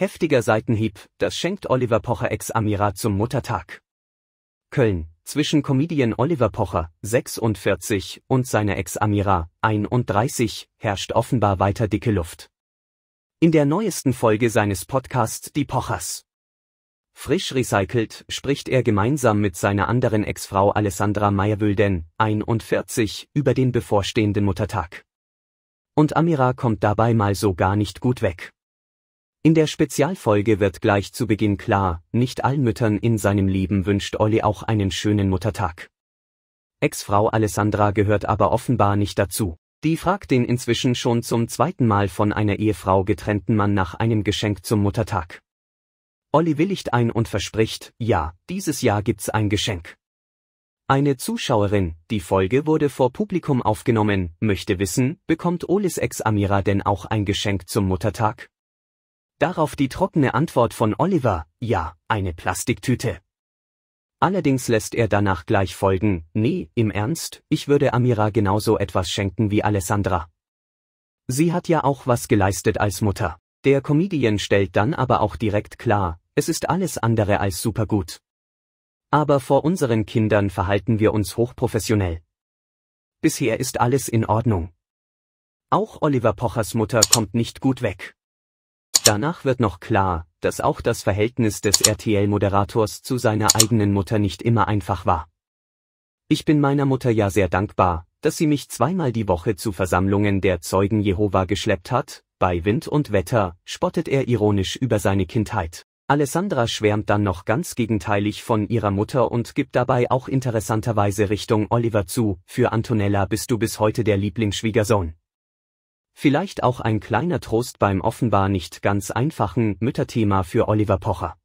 Heftiger Seitenhieb, das schenkt Oliver Pocher ex amira zum Muttertag. Köln, zwischen Comedian Oliver Pocher, 46, und seiner Ex-Amira, 31, herrscht offenbar weiter dicke Luft. In der neuesten Folge seines Podcasts Die Pochers. Frisch recycelt spricht er gemeinsam mit seiner anderen Ex-Frau Alessandra Meyerwülden, 41, über den bevorstehenden Muttertag. Und Amira kommt dabei mal so gar nicht gut weg. In der Spezialfolge wird gleich zu Beginn klar, nicht allen Müttern in seinem Leben wünscht Olli auch einen schönen Muttertag. Ex-Frau Alessandra gehört aber offenbar nicht dazu. Die fragt den inzwischen schon zum zweiten Mal von einer Ehefrau getrennten Mann nach einem Geschenk zum Muttertag. Olli willigt ein und verspricht, ja, dieses Jahr gibt's ein Geschenk. Eine Zuschauerin, die Folge wurde vor Publikum aufgenommen, möchte wissen, bekommt Olis Ex-Amira denn auch ein Geschenk zum Muttertag? Darauf die trockene Antwort von Oliver, ja, eine Plastiktüte. Allerdings lässt er danach gleich folgen, nee, im Ernst, ich würde Amira genauso etwas schenken wie Alessandra. Sie hat ja auch was geleistet als Mutter. Der Comedian stellt dann aber auch direkt klar, es ist alles andere als supergut. Aber vor unseren Kindern verhalten wir uns hochprofessionell. Bisher ist alles in Ordnung. Auch Oliver Pochers Mutter kommt nicht gut weg. Danach wird noch klar, dass auch das Verhältnis des RTL-Moderators zu seiner eigenen Mutter nicht immer einfach war. Ich bin meiner Mutter ja sehr dankbar, dass sie mich zweimal die Woche zu Versammlungen der Zeugen Jehova geschleppt hat, bei Wind und Wetter, spottet er ironisch über seine Kindheit. Alessandra schwärmt dann noch ganz gegenteilig von ihrer Mutter und gibt dabei auch interessanterweise Richtung Oliver zu, für Antonella bist du bis heute der Lieblingsschwiegersohn. Vielleicht auch ein kleiner Trost beim offenbar nicht ganz einfachen Mütterthema für Oliver Pocher